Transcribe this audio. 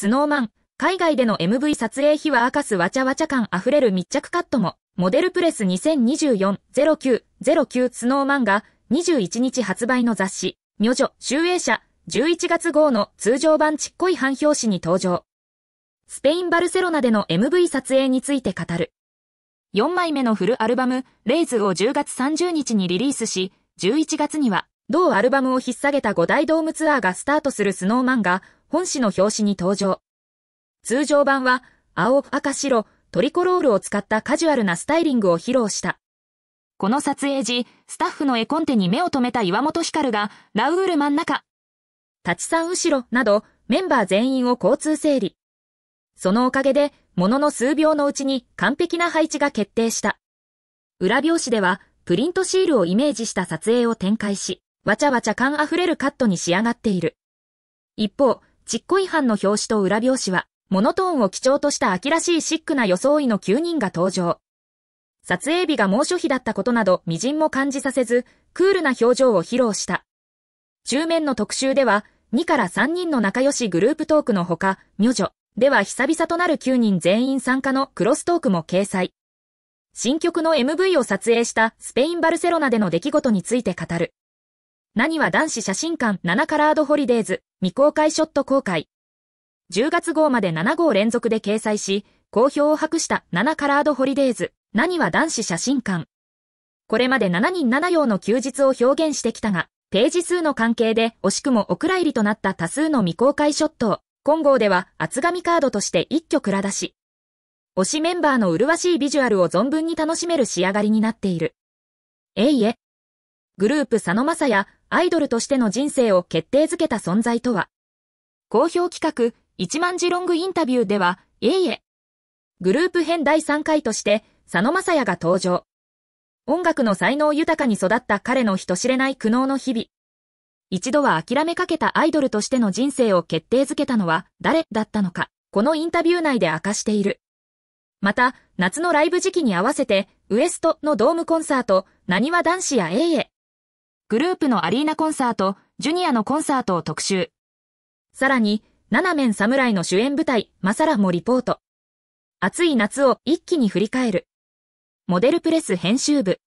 スノーマン、海外での MV 撮影秘話明かすわちゃわちゃ感あふれる密着カットも、モデルプレス2024-09-09スノーマンが21日発売の雑誌、女女、集英社、11月号の通常版ちっこい半表紙に登場。スペインバルセロナでの MV 撮影について語る。4枚目のフルアルバム、レイズを10月30日にリリースし、11月には、同アルバムを引っ提げた5大ドームツアーがスタートするスノーマンが、本誌の表紙に登場。通常版は、青、赤、白、トリコロールを使ったカジュアルなスタイリングを披露した。この撮影時、スタッフの絵コンテに目を留めた岩本光が、ラウール真ん中、立ちさん後ろなど、メンバー全員を交通整理。そのおかげで、ものの数秒のうちに完璧な配置が決定した。裏表紙では、プリントシールをイメージした撮影を展開し、わちゃわちゃ感あふれるカットに仕上がっている。一方、チッコ違反の表紙と裏表紙は、モノトーンを基調とした秋らしいシックな装いの9人が登場。撮影日が猛暑日だったことなど、微塵も感じさせず、クールな表情を披露した。中面の特集では、2から3人の仲良しグループトークのほか、女女、では久々となる9人全員参加のクロストークも掲載。新曲の MV を撮影したスペイン・バルセロナでの出来事について語る。何は男子写真館7カラードホリデーズ。未公開ショット公開。10月号まで7号連続で掲載し、好評を博した7カラードホリデーズ、何は男子写真館。これまで7人7用の休日を表現してきたが、ページ数の関係で惜しくもお蔵入りとなった多数の未公開ショットを、今号では厚紙カードとして一挙蔵出し。推しメンバーの麗しいビジュアルを存分に楽しめる仕上がりになっている。えいえ。グループ佐野正也、アイドルとしての人生を決定づけた存在とは。好評企画、一万字ロングインタビューでは、えいえ。グループ編第3回として、佐野正也が登場。音楽の才能豊かに育った彼の人知れない苦悩の日々。一度は諦めかけたアイドルとしての人生を決定づけたのは誰だったのか、このインタビュー内で明かしている。また、夏のライブ時期に合わせて、ウエストのドームコンサート、なにわ男子やえいえ。グループのアリーナコンサート、ジュニアのコンサートを特集。さらに、七面侍の主演舞台、マサラもリポート。暑い夏を一気に振り返る。モデルプレス編集部。